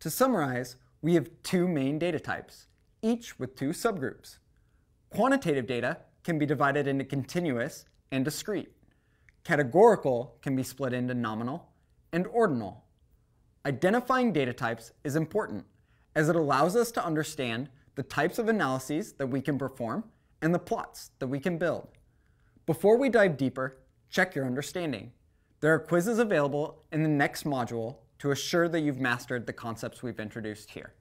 To summarize, we have two main data types, each with two subgroups. Quantitative data can be divided into continuous and discrete. Categorical can be split into nominal and ordinal. Identifying data types is important, as it allows us to understand the types of analyses that we can perform and the plots that we can build. Before we dive deeper, check your understanding. There are quizzes available in the next module to assure that you've mastered the concepts we've introduced here.